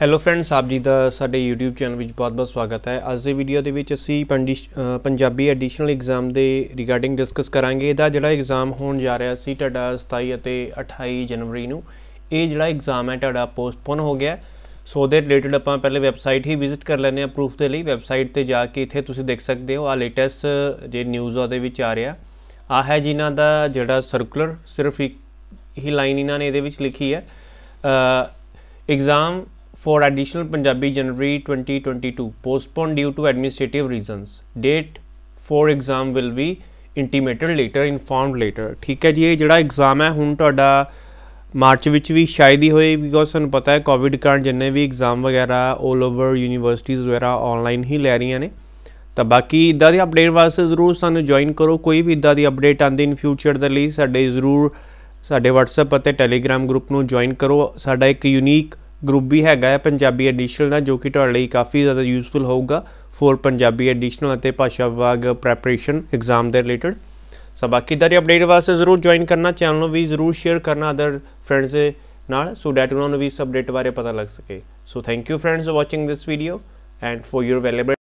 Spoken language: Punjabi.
ਹੈਲੋ ਫਰੈਂਡਸ ਆਪ ਜੀ ਦਾ ਸਾਡੇ YouTube ਚੈਨਲ ਵਿੱਚ ਬਹੁਤ-ਬਹੁਤ ਸਵਾਗਤ ਹੈ ਅੱਜ ਦੇ ਵੀਡੀਓ ਦੇ ਵਿੱਚ ਅਸੀਂ ਪੰਜਾਬੀ ਐਡੀਸ਼ਨਲ ਐਗਜ਼ਾਮ ਦੇ ਰਿਗਾਰਡਿੰਗ ਡਿਸਕਸ ਕਰਾਂਗੇ ਇਹਦਾ ਜਿਹੜਾ ਐਗਜ਼ਾਮ ਹੋਣ ਜਾ ਰਿਹਾ ਸੀ ਤੁਹਾਡਾ 27 ਅਤੇ 28 ਜਨਵਰੀ ਨੂੰ ਇਹ ਜਿਹੜਾ ਐਗਜ਼ਾਮ ਹੈ ਤੁਹਾਡਾ ਪੋਸਟਪੋਨ ਹੋ ਗਿਆ ਸੋ ਦੇ ਰਿਲੇਟਡ ਆਪਾਂ ਪਹਿਲੇ ਵੈਬਸਾਈਟ ਹੀ ਵਿਜ਼ਿਟ ਕਰ ਲੈਣੇ ਆ ਪ੍ਰੂਫ ਦੇ ਲਈ ਵੈਬਸਾਈਟ ਤੇ ਜਾ ਕੇ ਇੱਥੇ ਤੁਸੀਂ ਦੇਖ ਸਕਦੇ ਹੋ ਆ ਲੇਟੈਸਟ ਜੇ ਨਿਊਜ਼ ਉਹਦੇ ਵਿੱਚ ਆ ਰਿਹਾ ਆ ਹੈ ਜਿਨ੍ਹਾਂ ਦਾ ਜਿਹੜਾ ਸਰਕੂਲਰ ਸਿਰਫ ਇੱਕ ਹੀ ਲਾਈਨ ਇਹਨਾਂ ਨੇ ਇਹਦੇ ਵਿੱਚ ਲਿਖੀ ਹੈ exam for additional Punjabi January 2022 postponed due to administrative reasons date for exam will be intimated later informed later ਠੀਕ ਹੈ ਜੀ ਇਹ ਜਿਹੜਾ ਐਗਜ਼ਾਮ ਹੈ ਹੁਣ ਤੁਹਾਡਾ ਮਾਰਚ ਵਿੱਚ ਵੀ ਸ਼ਾਇਦ ਹੀ ਹੋਏ ਬਿਕੋਜ਼ ਸਾਨੂੰ ਪਤਾ ਹੈ ਕੋਵਿਡ ਕਾਰਨ ਜਿੰਨੇ ਵੀ ਐਗਜ਼ਾਮ ਵਗੈਰਾ 올 ਓਵਰ ਯੂਨੀਵਰਸਿਟੀਆਂ ਵਗੈਰਾ ਆਨਲਾਈਨ ਹੀ ਲੈ ਰਹੀਆਂ ਨੇ ਤਾਂ ਬਾਕੀ ਇਦਾਂ ਦੀ ਅਪਡੇਟ ਵਾਸਤੇ ਜ਼ਰੂਰ ਸਾਨੂੰ ਜੁਆਇਨ ਕਰੋ ਕੋਈ ਵੀ ਇਦਾਂ ਦੀ ਅਪਡੇਟ ਆਂਦੀ ਇਨ ਫਿਊਚਰ ਦੇ ਲਈ ਸਾਡੇ ਜ਼ਰੂਰ ਸਾਡੇ WhatsApp ਅਤੇ Telegram ਗਰੁੱਪ ਨੂੰ ਜੁਆਇਨ ਕਰੋ ਸਾਡਾ ਇੱਕ ਯੂਨੀਕ ਗਰੁੱਪ ਵੀ ਹੈਗਾ ਹੈ ਪੰਜਾਬੀ ਐਡੀਸ਼ਨਲ ਦਾ ਜੋ ਕਿ ਤੁਹਾਡੇ ਲਈ ਕਾਫੀ ਜ਼ਿਆਦਾ ਯੂਸਫੁਲ ਹੋਊਗਾ ਫੋਰ ਪੰਜਾਬੀ ਐਡੀਸ਼ਨਲ ਅਤੇ ਭਾਸ਼ਾ ਵਿਭਾਗ ਪ੍ਰੈਪਰੇਸ਼ਨ ਐਗਜ਼ਾਮ ਦੇ ਰਿਲੇਟਡ ਸੋ ਬਾਕੀ ਦਾ ਰੀ ਅਪਡੇਟ ਵਾਸਤੇ ਜ਼ਰੂਰ ਜੁਆਇਨ ਕਰਨਾ ਚੈਨਲ ਨੂੰ ਵੀ ਜ਼ਰੂਰ ਸ਼ੇਅਰ ਕਰਨਾ ਅਦਰ ਫਰੈਂਡਸ ਦੇ ਨਾਲ ਸੋ ਦੈਟ ਉਹਨਾਂ ਨੂੰ ਵੀ ਇਸ ਅਪਡੇਟ ਬਾਰੇ ਪਤਾ ਲੱਗ ਸਕੇ so thank you friends watching this video and for your valuable